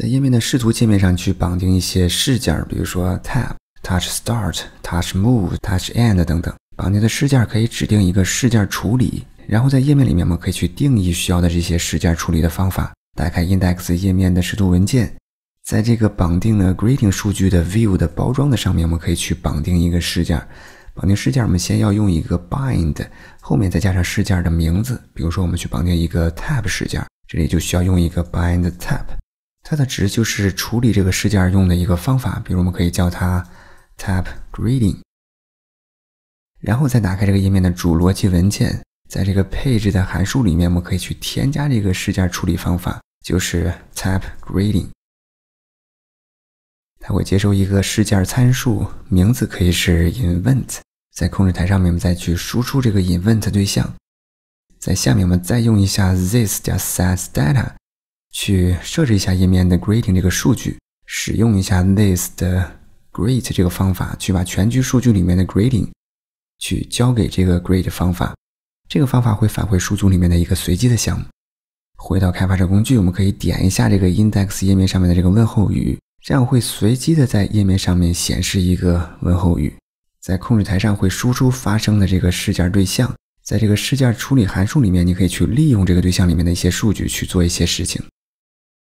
在页面的视图界面上去绑定一些事件，比如说 tap、touch start、touch move、touch end 等等。绑定的事件可以指定一个事件处理，然后在页面里面我们可以去定义需要的这些事件处理的方法。打开 index 页面的视图文件，在这个绑定了 greeting 数据的 view 的包装的上面，我们可以去绑定一个事件。绑定事件，我们先要用一个 bind，后面再加上事件的名字。比如说，我们去绑定一个 tap 事件，这里就需要用一个 bind tap。它的值就是处理这个事件用的一个方法，比如我们可以叫它 tap g r e d i n g 然后再打开这个页面的主逻辑文件，在这个配置的函数里面，我们可以去添加这个事件处理方法，就是 tap g r e d i n g 它会接收一个事件参数，名字可以是 i n v e n t 在控制台上面我们再去输出这个 i n v e n t 对象，在下面我们再用一下 this 加 set data。去设置一下页面的 greeting 这个数据，使用一下 this 的 greet 这个方法，去把全局数据里面的 greeting 去交给这个 greet 方法，这个方法会返回数组里面的一个随机的项目。回到开发者工具，我们可以点一下这个 index 页面上面的这个问候语，这样会随机的在页面上面显示一个问候语。在控制台上会输出发生的这个事件对象，在这个事件处理函数里面，你可以去利用这个对象里面的一些数据去做一些事情。